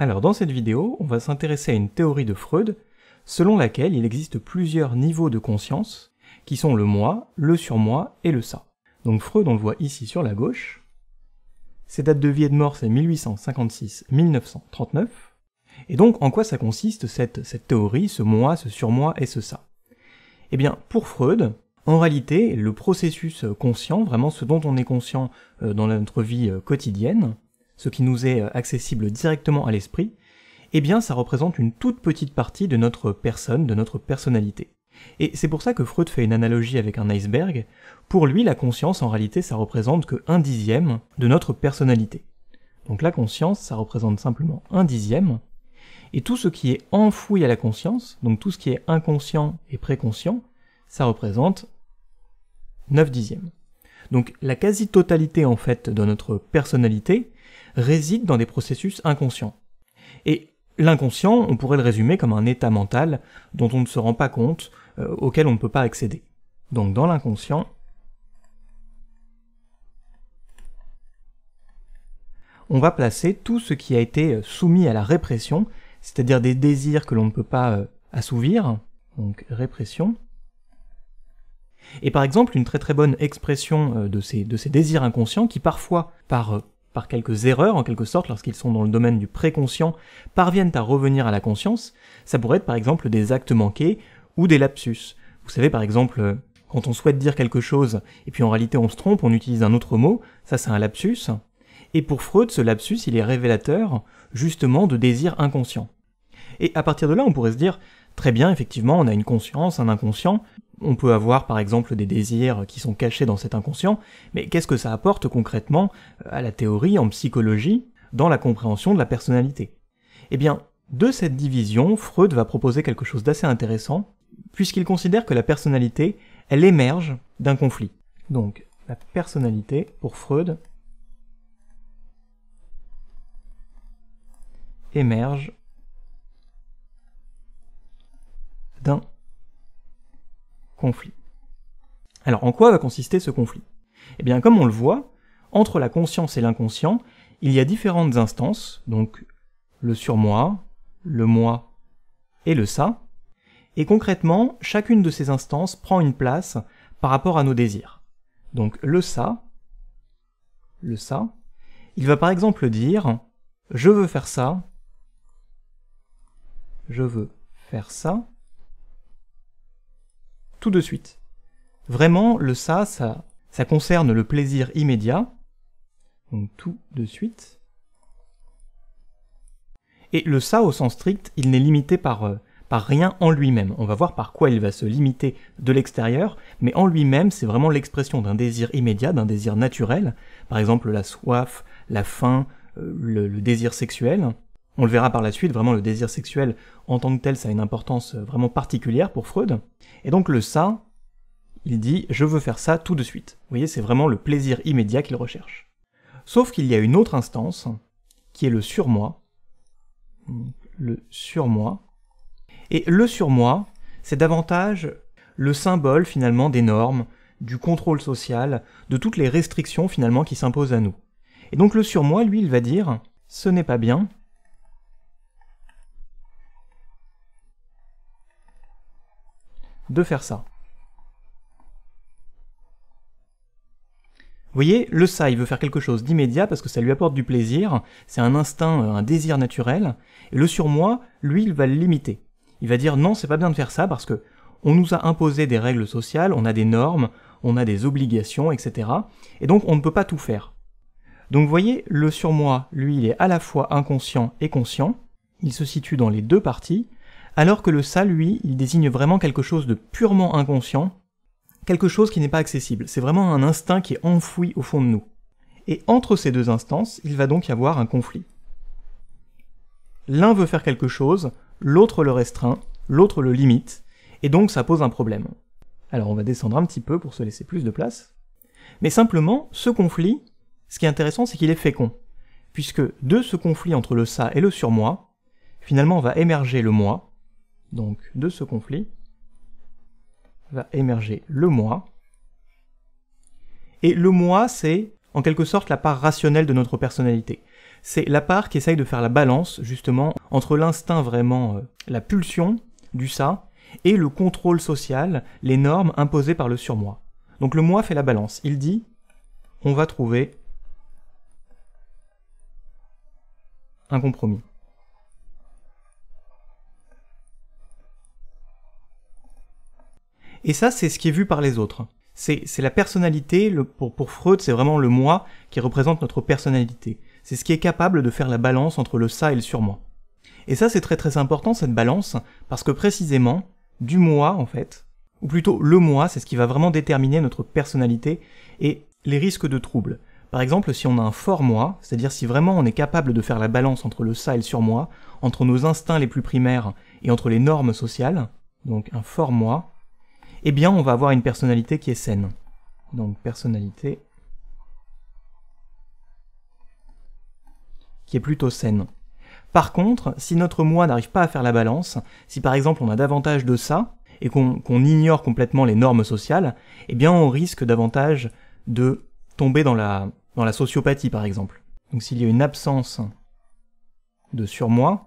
Alors dans cette vidéo, on va s'intéresser à une théorie de Freud, selon laquelle il existe plusieurs niveaux de conscience, qui sont le moi, le surmoi et le ça. Donc Freud, on le voit ici sur la gauche. Ses dates de vie et de mort, c'est 1856-1939. Et donc en quoi ça consiste cette, théorie, ce moi, ce surmoi et ce ça Eh bien pour Freud, en réalité, le processus conscient, vraiment ce dont on est conscient euh, dans notre vie euh, quotidienne, ce qui nous est euh, accessible directement à l'esprit, eh bien ça représente une toute petite partie de notre personne, de notre personnalité. Et c'est pour ça que Freud fait une analogie avec un iceberg. Pour lui, la conscience, en réalité, ça représente que un dixième de notre personnalité. Donc la conscience, ça représente simplement un dixième. Et tout ce qui est enfoui à la conscience, donc tout ce qui est inconscient et préconscient, ça représente 9 dixièmes. Donc la quasi-totalité en fait de notre personnalité réside dans des processus inconscients. Et l'inconscient, on pourrait le résumer comme un état mental dont on ne se rend pas compte, euh, auquel on ne peut pas accéder. Donc dans l'inconscient, on va placer tout ce qui a été euh, soumis à la répression, c'est-à-dire des désirs que l'on ne peut pas euh, assouvir, donc répression, et par exemple, une très très bonne expression euh, de ces, désirs inconscients qui parfois, par, euh, par quelques erreurs en quelque sorte, lorsqu'ils sont dans le domaine du préconscient, parviennent à revenir à la conscience, ça pourrait être par exemple des actes manqués ou des lapsus. Vous savez par exemple, euh, quand on souhaite dire quelque chose et puis en réalité on se trompe, on utilise un autre mot, ça c'est un lapsus. Et pour Freud, ce lapsus, il est révélateur justement de désirs inconscients. Et à partir de là, on pourrait se dire, très bien, effectivement, on a une conscience, un inconscient, on peut avoir par exemple des désirs qui sont cachés dans cet inconscient, mais qu'est-ce que ça apporte concrètement euh, à la théorie en psychologie, dans la compréhension de la personnalité Eh bien, de cette division, Freud va proposer quelque chose d'assez intéressant, puisqu'il considère que la personnalité, elle émerge d'un conflit. Donc, la personnalité, pour Freud, émerge d'un conflit. Alors en quoi va consister ce conflit Eh bien comme on le voit, entre la conscience et l'inconscient, il y a différentes instances, donc le surmoi, le moi et le ça, et concrètement, chacune de ces instances prend une place par rapport à nos désirs. Donc le ça, le ça, il va par exemple dire je veux faire ça, je veux faire ça, tout de suite. Vraiment, le ça, ça, concerne le plaisir immédiat, donc tout de suite. Et le ça au sens strict, il n'est limité par, euh, par rien en lui-même. On va voir par quoi il va se limiter de l'extérieur, mais en lui-même, c'est vraiment l'expression d'un désir immédiat, d'un désir naturel, par exemple la soif, la faim, euh, le désir sexuel. On le verra par la suite, vraiment le désir sexuel en tant que tel, ça a une importance euh, vraiment particulière pour Freud. Et donc le ça, il dit je veux faire ça tout de suite. Vous voyez, c'est vraiment le plaisir immédiat qu'il recherche. Sauf qu'il y a une autre instance, qui est le surmoi. Le surmoi. Et le surmoi, c'est davantage le symbole finalement des normes, du contrôle social, de toutes les restrictions finalement qui s'imposent à nous. Et donc le surmoi, lui, il va dire ce n'est pas bien, de faire ça. Vous voyez, le ça, il veut faire quelque chose d'immédiat parce que ça lui apporte du plaisir, c'est un instinct, euh, un désir naturel, et le surmoi, lui, il va le limiter. Il va dire non, c'est pas bien de faire ça parce que on nous a imposé des règles sociales, on a des normes, on a des obligations, etc. Et donc on ne peut pas tout faire. Donc vous voyez, le surmoi, lui, il est à la fois inconscient et conscient, il se situe dans les deux parties, alors que le ça, lui, il désigne vraiment quelque chose de purement inconscient, quelque chose qui n'est pas accessible. C'est vraiment un instinct qui est enfoui au fond de nous. Et entre ces deux instances, il va donc y avoir un conflit. L'un veut faire quelque chose, l'autre le restreint, l'autre le limite, et donc ça pose un problème. Alors on va descendre un petit peu pour se laisser plus de place. Mais simplement, ce conflit, ce qui est intéressant, c'est qu'il est fécond, puisque de ce conflit entre le ça et le surmoi, finalement va émerger le moi, donc de ce conflit va émerger le moi. Et le moi, c'est en quelque sorte la part rationnelle de notre personnalité. C'est la part qui essaye de faire la balance, justement, entre l'instinct vraiment, euh, la pulsion du ça, et le contrôle social, les normes imposées par le surmoi. Donc le moi fait la balance. Il dit, on va trouver un compromis. Et ça, c'est ce qui est vu par les autres. C'est la personnalité, pour, pour Freud, c'est vraiment le moi qui représente notre personnalité. C'est ce qui est capable de faire la balance entre le ça et le surmoi. Et ça, c'est très très important, cette balance, parce que précisément, du moi, en fait, ou plutôt le moi, c'est ce qui va vraiment déterminer notre personnalité et les risques de troubles. Par exemple, si on a un fort moi, c'est-à-dire si vraiment on est capable de faire la balance entre le ça et le surmoi, entre nos instincts les plus primaires et entre les normes sociales, donc un fort moi, eh bien on va avoir une personnalité qui est saine. Donc personnalité qui est plutôt saine. Par contre, si notre moi n'arrive pas à faire la balance, si par exemple on a davantage de ça, et qu'on ignore complètement les normes sociales, eh bien on risque davantage de tomber dans la, dans la sociopathie par exemple. Donc s'il y a une absence de surmoi,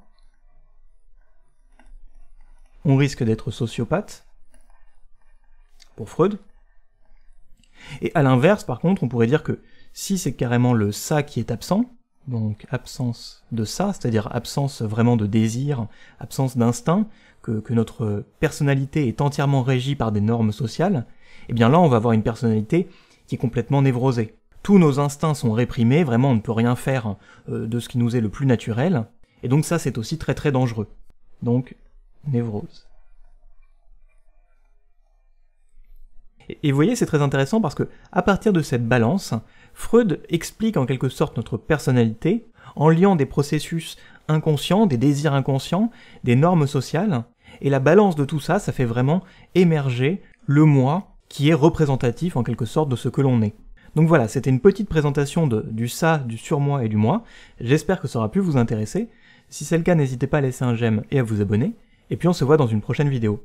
on risque d'être sociopathe, pour Freud. Et à l'inverse, par contre, on pourrait dire que si c'est carrément le ça qui est absent, donc absence de ça, c'est-à-dire absence vraiment de désir, absence d'instinct, que, notre personnalité est entièrement régie par des normes sociales, eh bien là on va avoir une personnalité qui est complètement névrosée. Tous nos instincts sont réprimés, vraiment on ne peut rien faire euh, de ce qui nous est le plus naturel, et donc ça c'est aussi très très dangereux. Donc névrose. Et vous voyez, c'est très intéressant parce que, à partir de cette balance, Freud explique en quelque sorte notre personnalité en liant des processus inconscients, des désirs inconscients, des normes sociales, et la balance de tout ça, ça fait vraiment émerger le moi qui est représentatif en quelque sorte de ce que l'on est. Donc voilà, c'était une petite présentation du ça, du surmoi et du moi. J'espère que ça aura pu vous intéresser. Si c'est le cas, n'hésitez pas à laisser un j'aime et à vous abonner. Et puis on se voit dans une prochaine vidéo.